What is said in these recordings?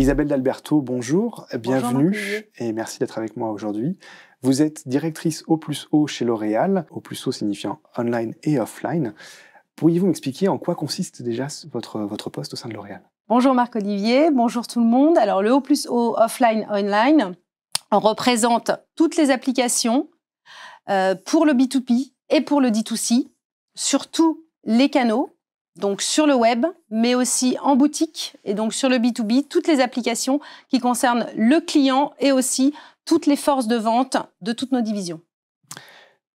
Isabelle D'Alberto, bonjour, bienvenue et merci d'être avec moi aujourd'hui. Vous êtes directrice O plus O chez L'Oréal, O plus O signifiant online et offline. Pourriez-vous m'expliquer en quoi consiste déjà votre, votre poste au sein de L'Oréal Bonjour Marc-Olivier, bonjour tout le monde. Alors le O plus O offline, online, représente toutes les applications euh, pour le B2B et pour le D2C, surtout les canaux, donc sur le web, mais aussi en boutique et donc sur le B2B, toutes les applications qui concernent le client et aussi toutes les forces de vente de toutes nos divisions.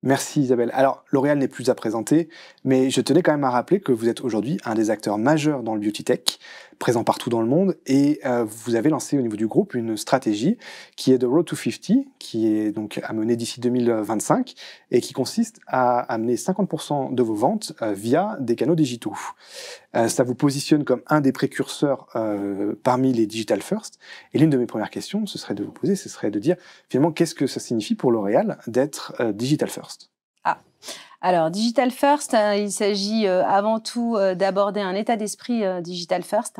Merci Isabelle. Alors, L'Oréal n'est plus à présenter, mais je tenais quand même à rappeler que vous êtes aujourd'hui un des acteurs majeurs dans le beauty tech, présent partout dans le monde. Et euh, vous avez lancé au niveau du groupe une stratégie qui est de Road to 50, qui est donc à mener d'ici 2025 et qui consiste à amener 50% de vos ventes euh, via des canaux digitaux. Euh, ça vous positionne comme un des précurseurs parmi les digital first. Et l'une de mes premières questions, ce serait de vous poser, ce serait de dire finalement qu'est-ce que ça signifie pour L'Oréal d'être digital first. Alors, Digital First, hein, il s'agit euh, avant tout euh, d'aborder un état d'esprit euh, Digital First.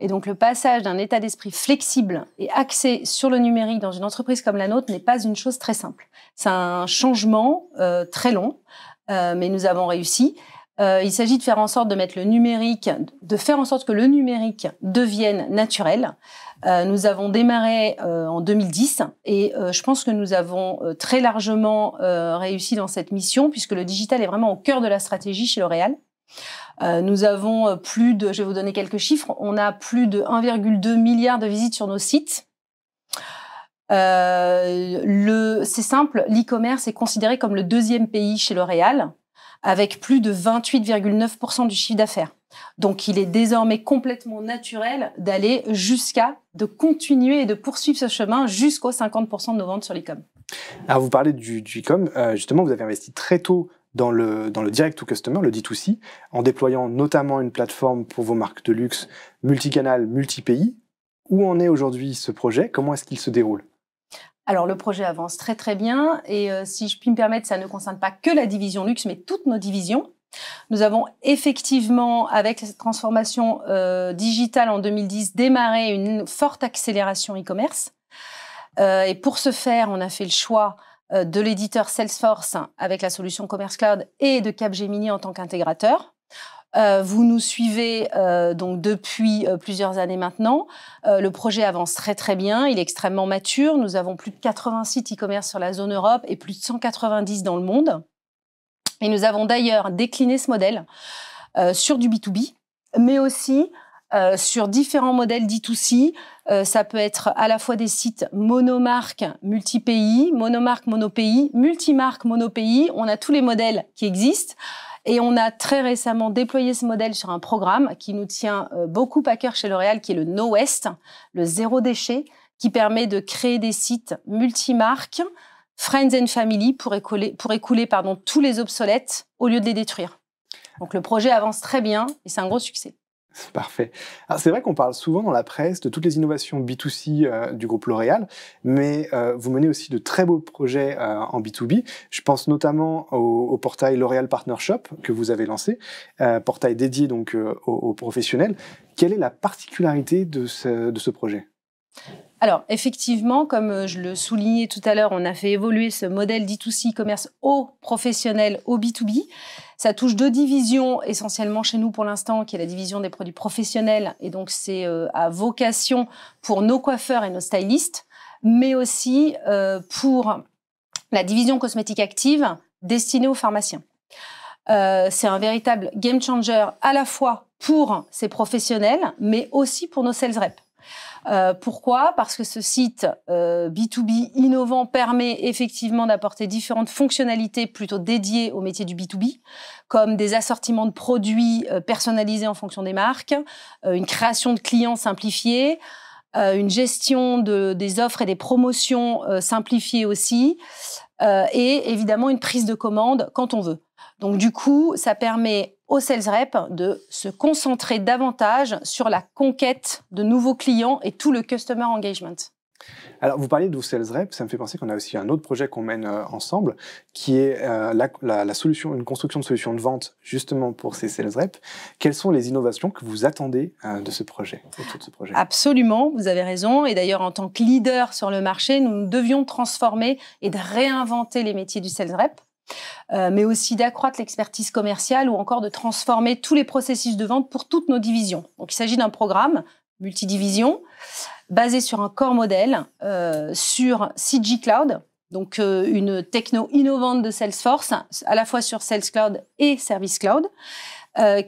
Et donc, le passage d'un état d'esprit flexible et axé sur le numérique dans une entreprise comme la nôtre n'est pas une chose très simple. C'est un changement très long, mais nous avons réussi. Euh, il s'agit de faire en sorte de mettre le numérique, de faire en sorte que le numérique devienne naturel. Euh, nous avons démarré euh, en 2010 et je pense que nous avons très largement réussi dans cette mission puisque le digital est vraiment au cœur de la stratégie chez L'Oréal. nous avons plus de, je vais vous donner quelques chiffres, on a plus de 1,2 milliard de visites sur nos sites. c'est simple, l'e-commerce est considéré comme le deuxième pays chez L'Oréal avec plus de 28,9% du chiffre d'affaires. Donc il est désormais complètement naturel d'aller jusqu'à, de continuer et de poursuivre ce chemin jusqu'aux 50% de nos ventes sur l'e-com. Alors vous parlez du, du e-com, euh, justement vous avez investi très tôt dans le, dans le direct to customer, le D2C, en déployant notamment une plateforme pour vos marques de luxe multicanal, multi-pays. Où en est aujourd'hui ce projet Comment est-ce qu'il se déroule alors le projet avance très très bien et euh, si je puis me permettre, ça ne concerne pas que la division luxe, mais toutes nos divisions. Nous avons effectivement, avec cette transformation euh, digitale en 2010, démarré une forte accélération e-commerce. Euh, et pour ce faire, on a fait le choix de l'éditeur Salesforce avec la solution Commerce Cloud et de Capgemini en tant qu'intégrateur. Euh, vous nous suivez euh, donc depuis euh, plusieurs années maintenant. le projet avance très très bien, il est extrêmement mature. Nous avons plus de 80 sites e-commerce sur la zone Europe et plus de 190 dans le monde. Et nous avons d'ailleurs décliné ce modèle sur du B2B, mais aussi sur différents modèles D2C. ça peut être à la fois des sites monomarques, pays, monomarques, monopays, multimarques, monopays. On a tous les modèles qui existent. Et on a très récemment déployé ce modèle sur un programme qui nous tient euh, beaucoup à cœur chez L'Oréal, qui est le No Waste, le zéro déchet, qui permet de créer des sites multimarques, friends and family, pour écouler, pour écouler pardon, tous les obsolètes au lieu de les détruire. Donc le projet avance très bien et c'est un gros succès. Parfait. c'est vrai qu'on parle souvent dans la presse de toutes les innovations B2C euh, du groupe L'Oréal, mais euh, vous menez aussi de très beaux projets euh, en B2B. Je pense notamment au, portail L'Oréal Partnership que vous avez lancé, portail dédié donc aux, professionnels. Quelle est la particularité de ce projet alors, effectivement, comme euh, je le soulignais tout à l'heure, on a fait évoluer ce modèle D2C commerce au professionnel, au B2B. Ça touche deux divisions essentiellement chez nous pour l'instant, qui est la division des produits professionnels. Et donc, c'est euh, à vocation pour nos coiffeurs et nos stylistes, mais aussi euh, pour la division cosmétique active destinée aux pharmaciens. c'est un véritable game changer à la fois pour ces professionnels, mais aussi pour nos sales reps. Euh, pourquoi Parce que ce site B2B euh, innovant permet effectivement d'apporter différentes fonctionnalités plutôt dédiées au métier du B2B, comme des assortiments de produits euh, personnalisés en fonction des marques, une création de clients simplifiée, une gestion de, des offres et des promotions simplifiées aussi, et évidemment une prise de commande quand on veut. Donc du coup, ça permet aux sales reps de se concentrer davantage sur la conquête de nouveaux clients et tout le customer engagement. Alors, vous parlez de vos sales reps, ça me fait penser qu'on a aussi un autre projet qu'on mène euh, ensemble, qui est euh, la, solution, une construction de solutions de vente justement pour ces sales reps. Quelles sont les innovations que vous attendez euh, de ce projet, ce projet Absolument, vous avez raison. Et d'ailleurs, en tant que leader sur le marché, nous devions transformer et réinventer les métiers du sales rep. Euh, mais aussi d'accroître l'expertise commerciale ou encore de transformer tous les processus de vente pour toutes nos divisions. Donc il s'agit d'un programme multidivision basé sur un core modèle euh, sur CG Cloud, donc euh, une techno innovante de Salesforce, à la fois sur Sales Cloud et Service Cloud,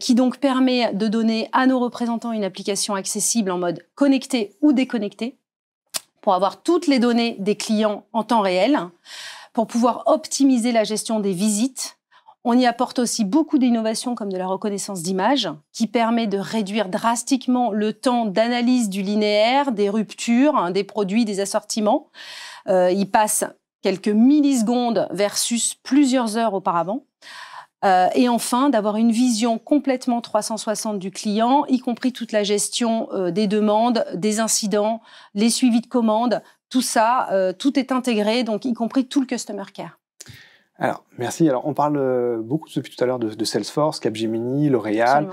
qui donc permet de donner à nos représentants une application accessible en mode connecté ou déconnecté pour avoir toutes les données des clients en temps réel pour pouvoir optimiser la gestion des visites. On y apporte aussi beaucoup d'innovations comme de la reconnaissance d'image, qui permet de réduire drastiquement le temps d'analyse du linéaire, des ruptures, hein, des produits, des assortiments. Euh, il passe quelques millisecondes versus plusieurs heures auparavant. Euh, et enfin, d'avoir une vision complètement 360 du client, y compris toute la gestion euh, des demandes, des incidents, les suivis de commandes, tout ça, euh, tout est intégré, donc y compris tout le customer care. Alors, merci. Alors, on parle euh, beaucoup depuis tout à l'heure de, Salesforce, Capgemini, L'Oréal.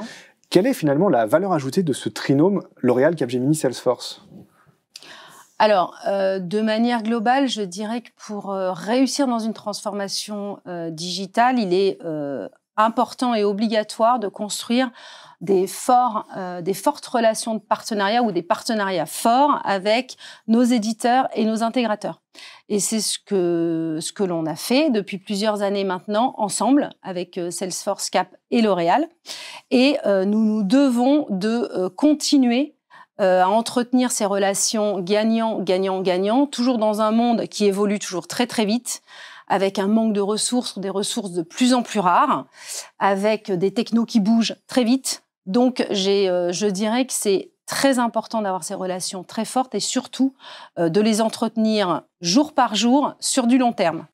Quelle est finalement la valeur ajoutée de ce trinôme L'Oréal, Capgemini, Salesforce alors, euh, de manière globale, je dirais que pour réussir dans une transformation digitale, il est important et obligatoire de construire des, euh, des fortes relations de partenariat ou des partenariats forts avec nos éditeurs et nos intégrateurs. Et c'est ce que, ce que l'on a fait depuis plusieurs années maintenant, ensemble, avec euh, Salesforce Cap et L'Oréal. Et euh, nous nous devons de continuer à entretenir ces relations gagnant-gagnant-gagnant, toujours dans un monde qui évolue toujours très très vite, avec un manque de ressources, ou des ressources de plus en plus rares, avec des technos qui bougent très vite. Donc, euh, je dirais que c'est très important d'avoir ces relations très fortes et surtout euh, de les entretenir jour par jour sur du long terme.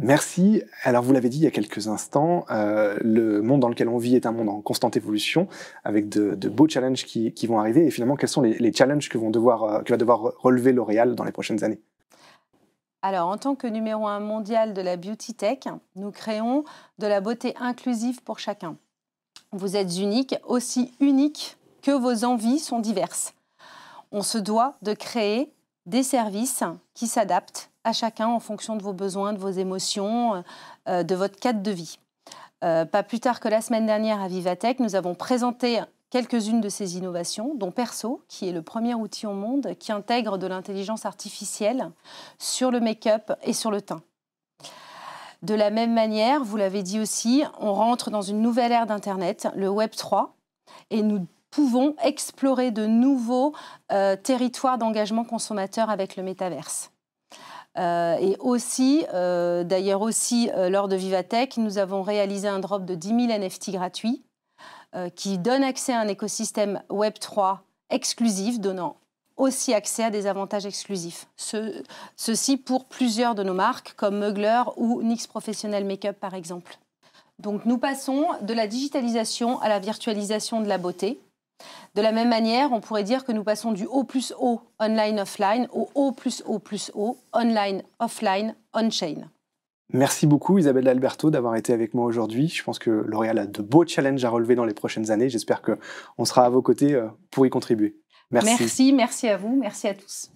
Merci. Alors vous l'avez dit il y a quelques instants, euh, le monde dans lequel on vit est un monde en constante évolution, avec de, beaux challenges qui, vont arriver. Et finalement, quels sont les, challenges que, vont devoir, que va devoir relever L'Oréal dans les prochaines années alors, en tant que numéro un mondial de la beauty tech, nous créons de la beauté inclusive pour chacun. Vous êtes unique, aussi unique que vos envies sont diverses. On se doit de créer des services qui s'adaptent à chacun en fonction de vos besoins, de vos émotions, euh, euh, de votre cadre de vie. Euh, pas plus tard que la semaine dernière à Vivatech, nous avons présenté quelques-unes de ces innovations, dont Perso, qui est le premier outil au monde qui intègre de l'intelligence artificielle sur le make-up et sur le teint. De la même manière, vous l'avez dit aussi, on rentre dans une nouvelle ère d'Internet, le Web 3, et nous pouvons explorer de nouveaux euh, territoires d'engagement consommateur avec le métaverse. Euh, et aussi, euh, d'ailleurs aussi, lors de Vivatech, nous avons réalisé un drop de 10 000 NFT gratuits euh, qui donne accès à un écosystème Web 3 exclusif, donnant aussi accès à des avantages exclusifs. ceci pour plusieurs de nos marques, comme Mugler ou Nix Professional Makeup, par exemple. Donc nous passons de la digitalisation à la virtualisation de la beauté. De la même manière, on pourrait dire que nous passons du O plus O online offline au O plus O plus O online offline on-chain. Merci beaucoup Isabelle Alberto d'avoir été avec moi aujourd'hui. Je pense que L'Oréal a de beaux challenges à relever dans les prochaines années. J'espère qu'on sera à vos côtés euh, pour y contribuer. Merci. Merci, merci à vous, merci à tous.